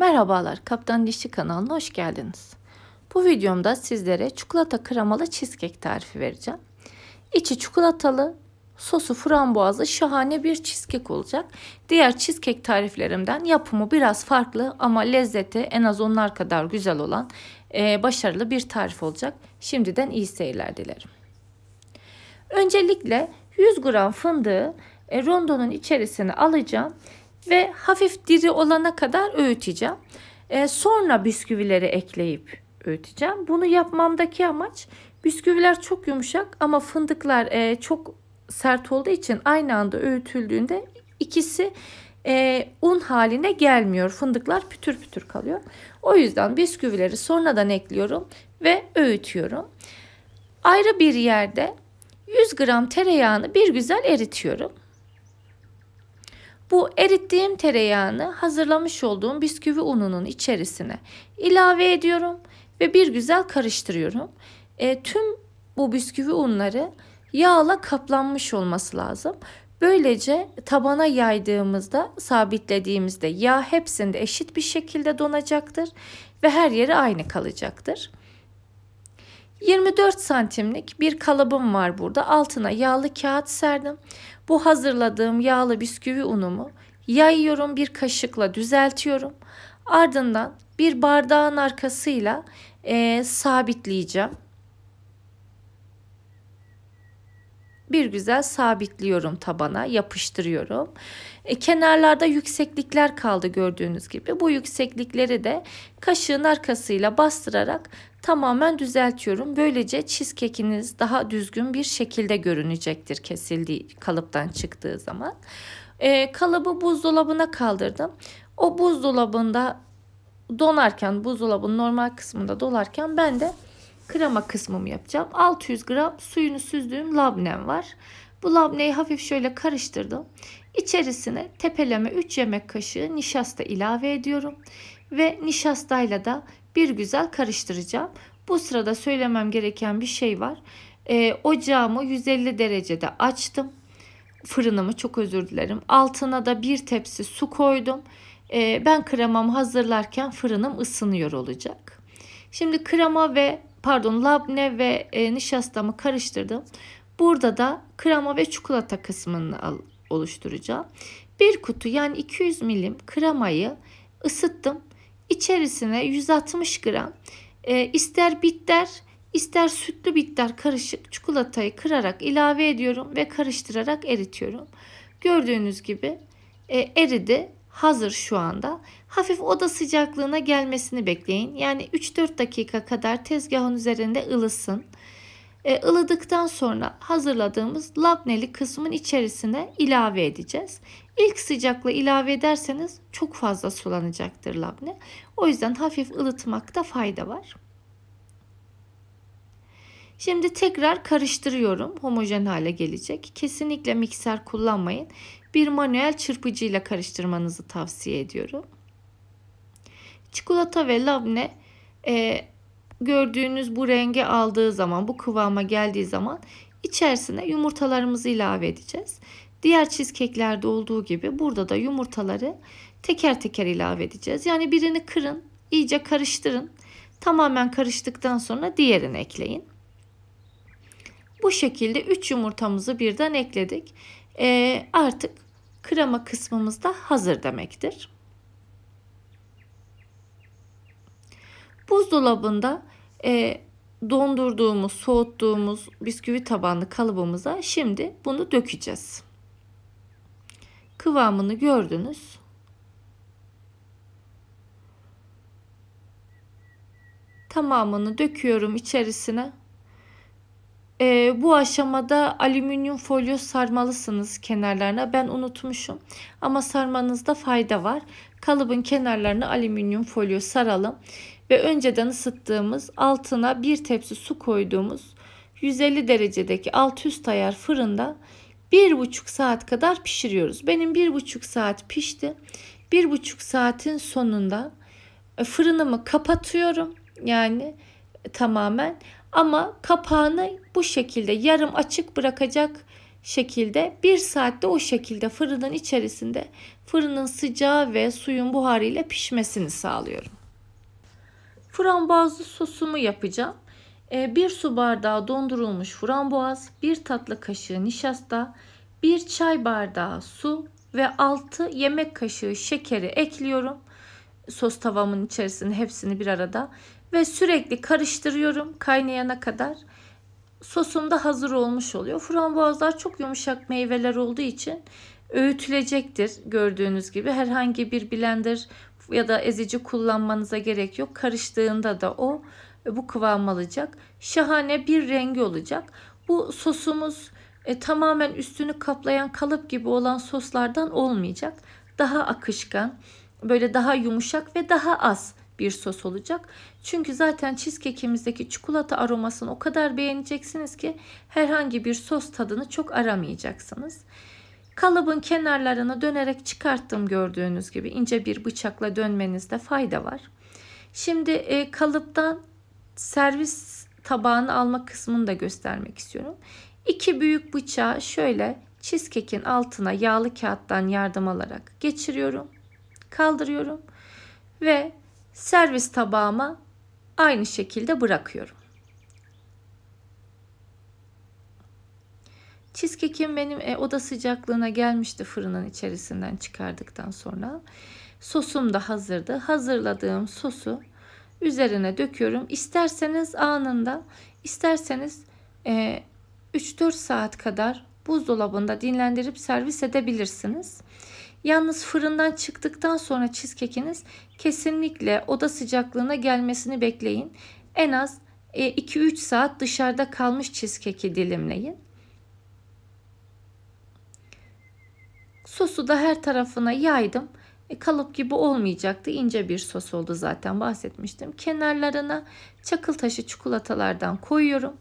Merhabalar, Kaptan Dişi kanalına hoş geldiniz. Bu videomda sizlere çikolata kremalı cheesecake tarifi vereceğim. İçi çikolatalı, sosu frambuazlı şahane bir cheesecake olacak. Diğer cheesecake tariflerimden yapımı biraz farklı ama lezzeti en az onlar kadar güzel olan e, başarılı bir tarif olacak. Şimdiden iyi seyirler dilerim. Öncelikle 100 gram fındığı e, rondonun içerisine alacağım ve hafif diri olana kadar öğüteceğim. E, sonra bisküvileri ekleyip öğüteceğim. Bunu yapmamdaki amaç bisküviler çok yumuşak ama fındıklar e, çok sert olduğu için aynı anda öğütüldüğünde ikisi e, un haline gelmiyor. Fındıklar pütür pütür kalıyor. O yüzden bisküvileri sonradan ekliyorum ve öğütüyorum. Ayrı bir yerde 100 gram tereyağını bir güzel eritiyorum. Bu erittiğim tereyağını hazırlamış olduğum bisküvi ununun içerisine ilave ediyorum ve bir güzel karıştırıyorum. E, tüm bu bisküvi unları yağla kaplanmış olması lazım. Böylece tabana yaydığımızda, sabitlediğimizde yağ hepsinde eşit bir şekilde donacaktır ve her yeri aynı kalacaktır. 24 santimlik bir kalıbım var burada. Altına yağlı kağıt serdim. Bu hazırladığım yağlı bisküvi unumu yayıyorum bir kaşıkla düzeltiyorum. Ardından bir bardağın arkasıyla e, sabitleyeceğim. bir güzel sabitliyorum tabana, yapıştırıyorum. E, kenarlarda yükseklikler kaldı gördüğünüz gibi. Bu yükseklikleri de kaşığın arkasıyla bastırarak tamamen düzeltiyorum. Böylece cheesecake'iniz daha düzgün bir şekilde görünecektir kesildiği kalıptan çıktığı zaman. E, kalıbı buzdolabına kaldırdım. O buzdolabında donarken buzdolabının normal kısmında dolarken ben de krema kısmımı yapacağım. 600 gram suyunu süzdüğüm labnem var. Bu labneyi hafif şöyle karıştırdım. İçerisine tepeleme 3 yemek kaşığı nişasta ilave ediyorum. Ve nişastayla da bir güzel karıştıracağım. Bu sırada söylemem gereken bir şey var. E, ocağımı 150 derecede açtım. Fırınımı çok özür dilerim. Altına da bir tepsi su koydum. E, ben kremamı hazırlarken fırınım ısınıyor olacak. Şimdi krema ve pardon labne ve e, nişastamı karıştırdım. Burada da krema ve çikolata kısmını al, oluşturacağım. Bir kutu yani 200 milim kremayı ısıttım. İçerisine 160 gram e, ister bitter ister sütlü bitter karışık çikolatayı kırarak ilave ediyorum ve karıştırarak eritiyorum. Gördüğünüz gibi e, eridi hazır şu anda. Hafif oda sıcaklığına gelmesini bekleyin. Yani 3-4 dakika kadar tezgahın üzerinde ılısın e, ılıdıktan sonra hazırladığımız labneli kısmın içerisine ilave edeceğiz. İlk sıcakla ilave ederseniz çok fazla sulanacaktır labne. O yüzden hafif ılıtmakta fayda var. Şimdi tekrar karıştırıyorum. Homojen hale gelecek. Kesinlikle mikser kullanmayın. Bir manuel çırpıcıyla karıştırmanızı tavsiye ediyorum. Çikolata ve labne e, gördüğünüz bu rengi aldığı zaman, bu kıvama geldiği zaman içerisine yumurtalarımızı ilave edeceğiz. Diğer cheesecake'lerde olduğu gibi burada da yumurtaları teker teker ilave edeceğiz. Yani birini kırın, iyice karıştırın. Tamamen karıştıktan sonra diğerini ekleyin. Bu şekilde 3 yumurtamızı birden ekledik. Ee, artık krema kısmımız da hazır demektir. Buzdolabında e, dondurduğumuz, soğuttuğumuz bisküvi tabanlı kalıbımıza şimdi bunu dökeceğiz. Kıvamını gördünüz. Tamamını döküyorum içerisine. Ee, bu aşamada alüminyum folyo sarmalısınız kenarlarına. Ben unutmuşum ama sarmanızda fayda var. Kalıbın kenarlarını alüminyum folyo saralım ve önceden ısıttığımız altına bir tepsi su koyduğumuz 150 derecedeki alt üst ayar fırında bir buçuk saat kadar pişiriyoruz. Benim bir buçuk saat pişti. Bir buçuk saatin sonunda e, fırınımı kapatıyorum. Yani e, tamamen ama kapağını bu şekilde yarım açık bırakacak şekilde bir saatte o şekilde fırının içerisinde fırının sıcağı ve suyun buharıyla pişmesini sağlıyorum. Frambuazlı sosumu yapacağım. 1 ee, su bardağı dondurulmuş frambuaz, 1 tatlı kaşığı nişasta, 1 çay bardağı su ve 6 yemek kaşığı şekeri ekliyorum. Sos tavamın içerisine hepsini bir arada ve sürekli karıştırıyorum kaynayana kadar. Sosum da hazır olmuş oluyor. Frambuazlar çok yumuşak meyveler olduğu için öğütülecektir gördüğünüz gibi. Herhangi bir blender ya da ezici kullanmanıza gerek yok. Karıştığında da o e, bu kıvam alacak. Şahane bir rengi olacak. Bu sosumuz e, tamamen üstünü kaplayan kalıp gibi olan soslardan olmayacak. Daha akışkan, böyle daha yumuşak ve daha az bir sos olacak. Çünkü zaten cheesecake'imizdeki çikolata aromasını o kadar beğeneceksiniz ki herhangi bir sos tadını çok aramayacaksınız. Kalıbın kenarlarını dönerek çıkarttım gördüğünüz gibi ince bir bıçakla dönmenizde fayda var. Şimdi e, kalıptan servis tabağını alma kısmını da göstermek istiyorum. İki büyük bıçağı şöyle cheesecake'in altına yağlı kağıttan yardım alarak geçiriyorum. Kaldırıyorum ve servis tabağıma aynı şekilde bırakıyorum. Cheesecake'im benim e, oda sıcaklığına gelmişti fırının içerisinden çıkardıktan sonra. Sosum da hazırdı. Hazırladığım sosu üzerine döküyorum. İsterseniz anında, isterseniz e, 3-4 saat kadar buzdolabında dinlendirip servis edebilirsiniz. Yalnız fırından çıktıktan sonra cheesecake'iniz kesinlikle oda sıcaklığına gelmesini bekleyin. En az 2-3 e, saat dışarıda kalmış cheesecake'i dilimleyin. Sosu da her tarafına yaydım. E, kalıp gibi olmayacaktı. İnce bir sos oldu zaten bahsetmiştim. Kenarlarına çakıl taşı çikolatalardan koyuyorum.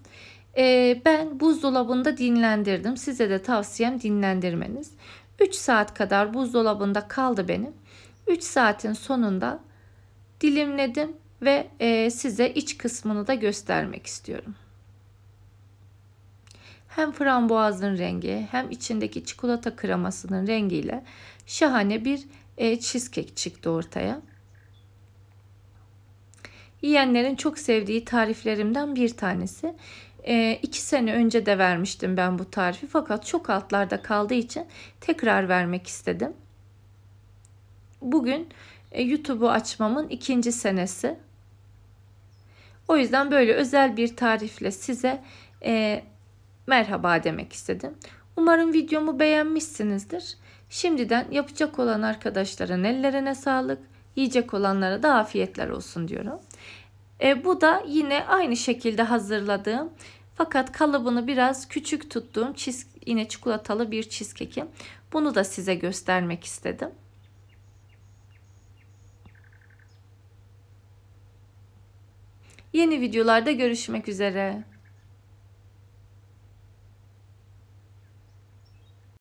E, ben buzdolabında dinlendirdim. Size de tavsiyem dinlendirmeniz. 3 saat kadar buzdolabında kaldı benim. 3 saatin sonunda dilimledim ve e, size iç kısmını da göstermek istiyorum hem frambuazın rengi hem içindeki çikolata kremasının rengiyle şahane bir e, cheesecake çıktı ortaya. Yiyenlerin çok sevdiği tariflerimden bir tanesi. E, iki sene önce de vermiştim ben bu tarifi fakat çok altlarda kaldığı için tekrar vermek istedim. Bugün e, YouTube'u açmamın ikinci senesi. O yüzden böyle özel bir tarifle size e, merhaba demek istedim. Umarım videomu beğenmişsinizdir. Şimdiden yapacak olan arkadaşların ellerine sağlık, yiyecek olanlara da afiyetler olsun diyorum. E, bu da yine aynı şekilde hazırladığım fakat kalıbını biraz küçük tuttuğum çiz, yine çikolatalı bir cheesecake'im. Bunu da size göstermek istedim. Yeni videolarda görüşmek üzere.